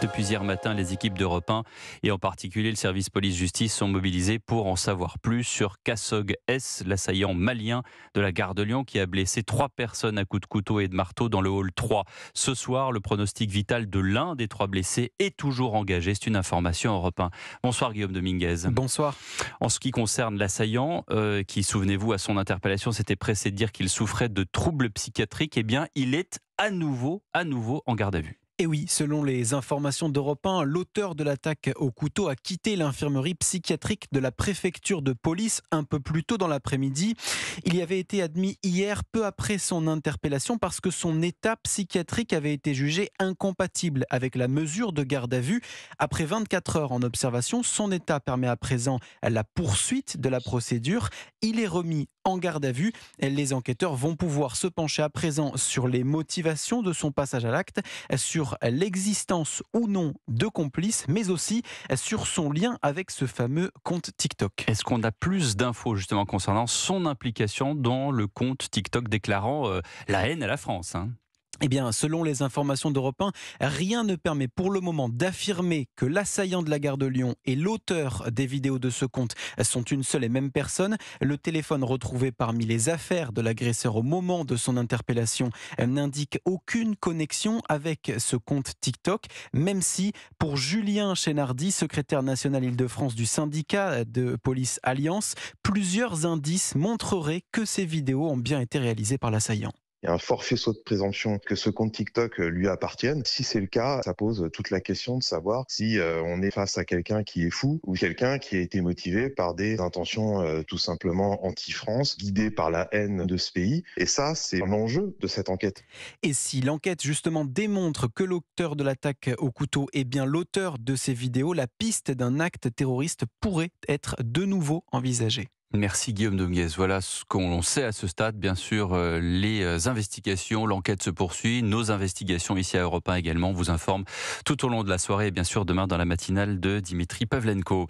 Depuis hier matin, les équipes d'Europe 1 et en particulier le service police-justice sont mobilisées pour en savoir plus sur Kassog S, l'assaillant malien de la gare de Lyon qui a blessé trois personnes à coups de couteau et de marteau dans le hall 3. Ce soir, le pronostic vital de l'un des trois blessés est toujours engagé. C'est une information Europe 1. Bonsoir Guillaume Dominguez. Bonsoir. En ce qui concerne l'assaillant, euh, qui, souvenez-vous, à son interpellation s'était pressé de dire qu'il souffrait de troubles psychiatriques, eh bien, il est à nouveau, à nouveau en garde à vue. Et eh oui, selon les informations d'Europe 1, l'auteur de l'attaque au couteau a quitté l'infirmerie psychiatrique de la préfecture de police un peu plus tôt dans l'après-midi. Il y avait été admis hier, peu après son interpellation, parce que son état psychiatrique avait été jugé incompatible avec la mesure de garde à vue. Après 24 heures en observation, son état permet à présent la poursuite de la procédure. Il est remis en garde à vue. Les enquêteurs vont pouvoir se pencher à présent sur les motivations de son passage à l'acte, sur l'existence ou non de complices, mais aussi sur son lien avec ce fameux compte TikTok. Est-ce qu'on a plus d'infos justement concernant son implication dans le compte TikTok déclarant euh, la haine à la France hein eh bien, selon les informations d'Europe 1, rien ne permet pour le moment d'affirmer que l'assaillant de la gare de Lyon et l'auteur des vidéos de ce compte sont une seule et même personne. Le téléphone retrouvé parmi les affaires de l'agresseur au moment de son interpellation n'indique aucune connexion avec ce compte TikTok, même si pour Julien Chénardi, secrétaire national Île-de-France du syndicat de police Alliance, plusieurs indices montreraient que ces vidéos ont bien été réalisées par l'assaillant il y a un fort faisceau de présomption que ce compte TikTok euh, lui appartienne. Si c'est le cas, ça pose euh, toute la question de savoir si euh, on est face à quelqu'un qui est fou ou quelqu'un qui a été motivé par des intentions tout simplement anti-France, guidées par la haine de ce pays. Et ça, c'est l'enjeu de cette enquête. Et si l'enquête justement démontre que l'auteur de l'attaque au couteau est bien l'auteur de ces vidéos, la piste d'un acte terroriste pourrait être de nouveau envisagée. Merci Guillaume Dominguez. Voilà ce qu'on sait à ce stade. Bien sûr, euh, les euh, investigations, l'enquête se poursuit. Nos investigations ici à Europe 1 également vous informent tout au long de la soirée et bien sûr demain dans la matinale de Dimitri Pavlenko.